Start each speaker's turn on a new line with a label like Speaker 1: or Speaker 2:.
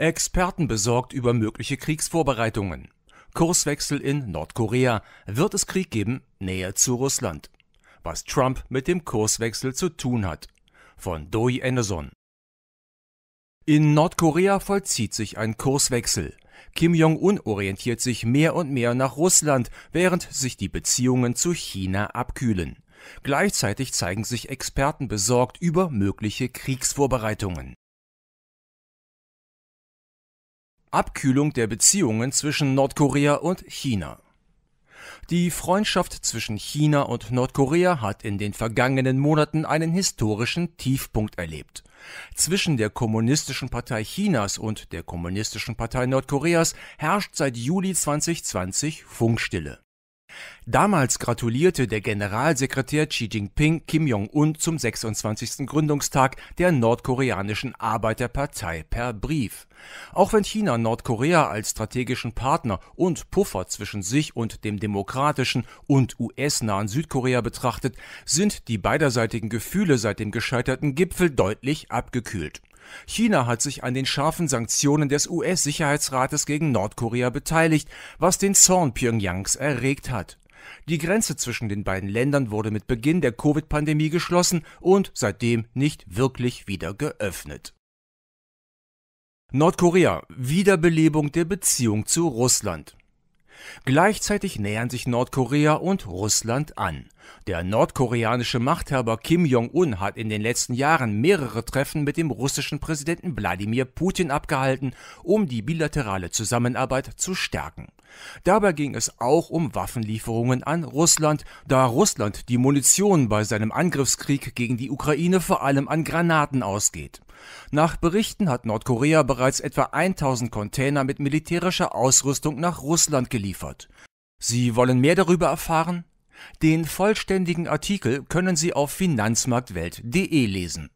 Speaker 1: Experten besorgt über mögliche Kriegsvorbereitungen. Kurswechsel in Nordkorea. Wird es Krieg geben? Nähe zu Russland. Was Trump mit dem Kurswechsel zu tun hat. Von Doi Anderson. In Nordkorea vollzieht sich ein Kurswechsel. Kim Jong-un orientiert sich mehr und mehr nach Russland, während sich die Beziehungen zu China abkühlen. Gleichzeitig zeigen sich Experten besorgt über mögliche Kriegsvorbereitungen. Abkühlung der Beziehungen zwischen Nordkorea und China. Die Freundschaft zwischen China und Nordkorea hat in den vergangenen Monaten einen historischen Tiefpunkt erlebt. Zwischen der Kommunistischen Partei Chinas und der Kommunistischen Partei Nordkoreas herrscht seit Juli 2020 Funkstille Damals gratulierte der Generalsekretär Xi Jinping Kim Jong-un zum 26. Gründungstag der nordkoreanischen Arbeiterpartei per Brief. Auch wenn China Nordkorea als strategischen Partner und Puffer zwischen sich und dem demokratischen und US-nahen Südkorea betrachtet, sind die beiderseitigen Gefühle seit dem gescheiterten Gipfel deutlich abgekühlt. China hat sich an den scharfen Sanktionen des US-Sicherheitsrates gegen Nordkorea beteiligt, was den Zorn Pyongyangs erregt hat. Die Grenze zwischen den beiden Ländern wurde mit Beginn der Covid-Pandemie geschlossen und seitdem nicht wirklich wieder geöffnet. Nordkorea Wiederbelebung der Beziehung zu Russland. Gleichzeitig nähern sich Nordkorea und Russland an. Der nordkoreanische Machthaber Kim Jong-un hat in den letzten Jahren mehrere Treffen mit dem russischen Präsidenten Wladimir Putin abgehalten, um die bilaterale Zusammenarbeit zu stärken. Dabei ging es auch um Waffenlieferungen an Russland, da Russland die Munition bei seinem Angriffskrieg gegen die Ukraine vor allem an Granaten ausgeht. Nach Berichten hat Nordkorea bereits etwa 1000 Container mit militärischer Ausrüstung nach Russland geliefert. Sie wollen mehr darüber erfahren? Den vollständigen Artikel können Sie auf finanzmarktwelt.de lesen.